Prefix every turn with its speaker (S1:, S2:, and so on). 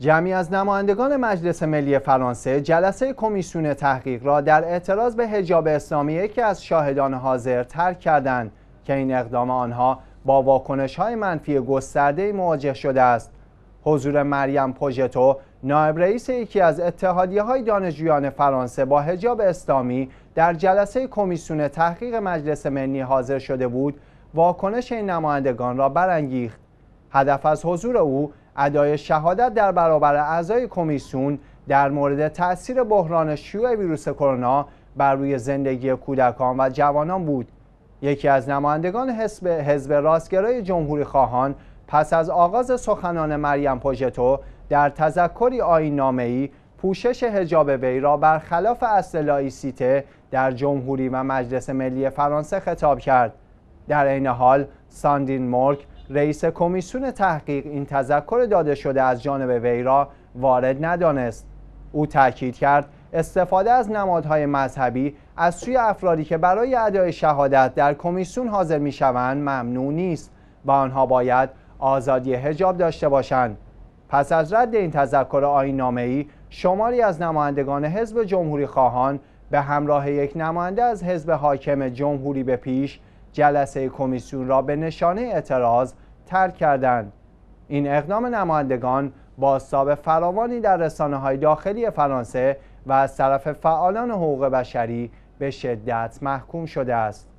S1: جمعی از نمایندگان مجلس ملی فرانسه جلسه کمیسیون تحقیق را در اعتراض به حجاب اسلامی یکی از شاهدان حاضر ترک کردند که این اقدام آنها با واکنش های منفی گسترده مواجه شده است حضور مریم پوژتو نایب رئیس یکی از اتحادیه های دانشجویان فرانسه با حجاب اسلامی در جلسه کمیسیون تحقیق مجلس ملی حاضر شده بود واکنش این نمایندگان را برانگیخت هدف از حضور او ادای شهادت در برابر اعضای کمیسیون در مورد تاثیر بحران شیوع ویروس کرونا بر روی زندگی کودکان و جوانان بود یکی از نمایندگان حزب, حزب راستگرای جمهوری خواهان پس از آغاز سخنان مریم پوژتو در تذکری آیین پوشش هجاب وی را برخلاف اصل لایسیته در جمهوری و مجلس ملی فرانسه خطاب کرد در عین حال ساندین مورک رئیس کمیسیون تحقیق این تذکر داده شده از جانب وی را وارد ندانست او تاکید کرد استفاده از نمادهای مذهبی از سوی افرادی که برای ادای شهادت در کمیسیون حاضر میشوند ممنوع نیست و آنها باید آزادی حجاب داشته باشند پس از رد این تذکر آین ای شماری از نمایندگان حزب جمهوری خواهان به همراه یک نماینده از حزب حاکم جمهوری به پیش جلسه کمیسیون را به نشانه اعتراض ترک کردند این اقدام نمایندگان بازتاب فراوانی در رسانه های داخلی فرانسه و از طرف فعالان حقوق بشری به شدت محکوم شده است